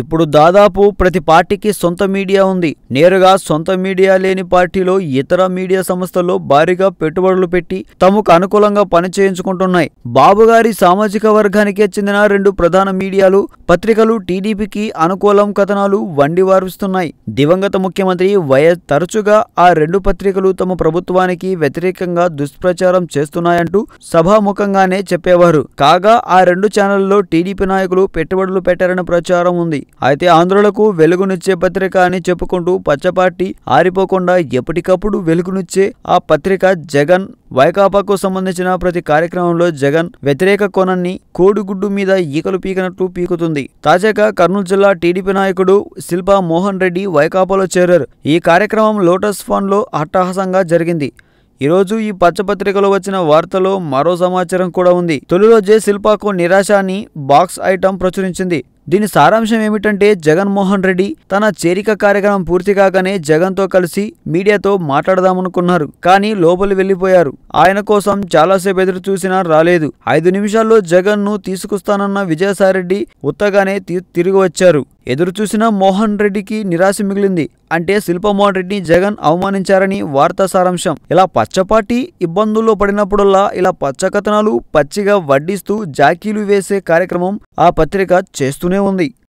ఇప్పుడు దాదాపు ప్రతి పార్టీకి సొంత మీడియా ఉంది నేరుగా సొంత మీడియా లేని పార్టీలో ఇతర మీడియా సంస్థల్లో భారీగా పెట్టుబడులు పెట్టి తమకు అనుకూలంగా పనిచేయించుకుంటున్నాయి బాబుగారి సామాజిక వర్గానికే చెందిన రెండు ప్రధాన మీడియాలు పత్రికలు టీడీపీకి అనుకూలం కథనాలు వండి వారుస్తున్నాయి దివంగత ముఖ్యమంత్రి వైఎస్ తరచుగా ఆ రెండు పత్రికలు తమ ప్రభుత్వానికి వ్యతిరేకంగా దుష్ప్రచారం చేస్తున్నాయంటూ సభాముఖంగానే చెప్పేవారు కాగా ఆ రెండు ఛానళ్లలో టీడీపీ నాయకులు పెట్టుబడులు పెట్టారనే ప్రచారం ఉంది చేస్తుంది అయితే ఆంధ్రులకు వెలుగునిచ్చే పత్రిక అని చెప్పుకుంటూ పచ్చపాటి ఆరిపోకుండా ఎప్పటికప్పుడు వెలుగునిచ్చే ఆ పత్రిక జగన్ వైకాపాకు సంబంధించిన ప్రతి కార్యక్రమంలో జగన్ వ్యతిరేక కోణాన్ని కోడిగుడ్డు మీద ఈకలు పీకినట్లు పీకుతుంది తాజాగా కర్నూలు జిల్లా టీడీపీ నాయకుడు శిల్పా మోహన్ రెడ్డి వైకాపాలో చేరారు ఈ కార్యక్రమం లోటస్ ఫాన్లో అట్టహాసంగా జరిగింది ఈరోజు ఈ పచ్చపత్రికలో వచ్చిన వార్తలో మరో సమాచారం కూడా ఉంది తొలి రోజే శిల్పాకు నిరాశ అని బాక్స్ ఐటమ్ ప్రచురించింది దీని సారాంశం ఏమిటంటే జగన్మోహన్ రెడ్డి తన చేరిక కార్యక్రమం పూర్తి కాగానే జగన్తో కలిసి మీడియాతో మాట్లాడదామనుకున్నారు కానీ లోపలి వెళ్లిపోయారు ఆయన కోసం చాలాసేపు ఎదురు చూసినా రాలేదు ఐదు నిమిషాల్లో జగన్ ను తీసుకొస్తానన్న విజయసాయిరెడ్డి ఉత్తగానే తిరిగి వచ్చారు ఎదురు చూసిన మోహన్ రెడ్డికి నిరాశ మిగిలింది అంటే శిల్పమోహన్ రెడ్డిని జగన్ అవమానించారని వార్తా సారాంశం ఇలా పచ్చపాటి ఇబ్బందుల్లో పడినప్పుడల్లా ఇలా పచ్చకథనాలు పచ్చిగా వడ్డిస్తూ జాకీలు వేసే కార్యక్రమం ఆ పత్రిక చేస్తూనే ఉంది